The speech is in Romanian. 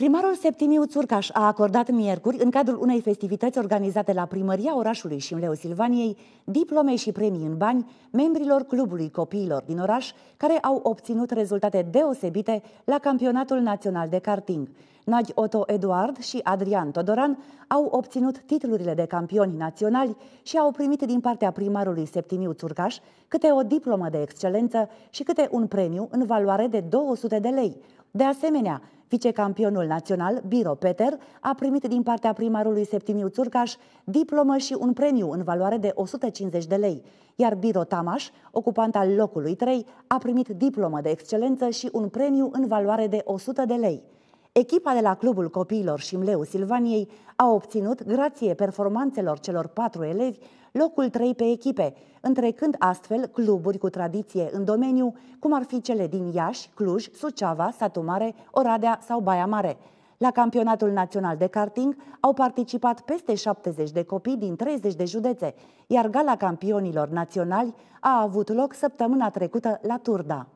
Primarul Septimiu Țurcaș a acordat miercuri, în cadrul unei festivități organizate la primăria orașului și în Leo Silvaniei, diplome și premii în bani membrilor Clubului Copiilor din oraș, care au obținut rezultate deosebite la Campionatul Național de Karting. Nagy Otto Eduard și Adrian Todoran au obținut titlurile de campioni naționali și au primit din partea primarului Septimiu Țurcaș câte o diplomă de excelență și câte un premiu în valoare de 200 de lei. De asemenea, Vicecampionul național, Biro Peter, a primit din partea primarului Septimiu Țurcaș diplomă și un premiu în valoare de 150 de lei, iar Biro Tamaș, ocupant al locului 3, a primit diplomă de excelență și un premiu în valoare de 100 de lei. Echipa de la Clubul Copiilor Mleu Silvaniei a obținut, grație performanțelor celor patru elevi, locul 3 pe echipe, întrecând astfel cluburi cu tradiție în domeniu, cum ar fi cele din Iași, Cluj, Suceava, Satu Mare, Oradea sau Baia Mare. La campionatul național de karting au participat peste 70 de copii din 30 de județe, iar gala campionilor naționali a avut loc săptămâna trecută la Turda.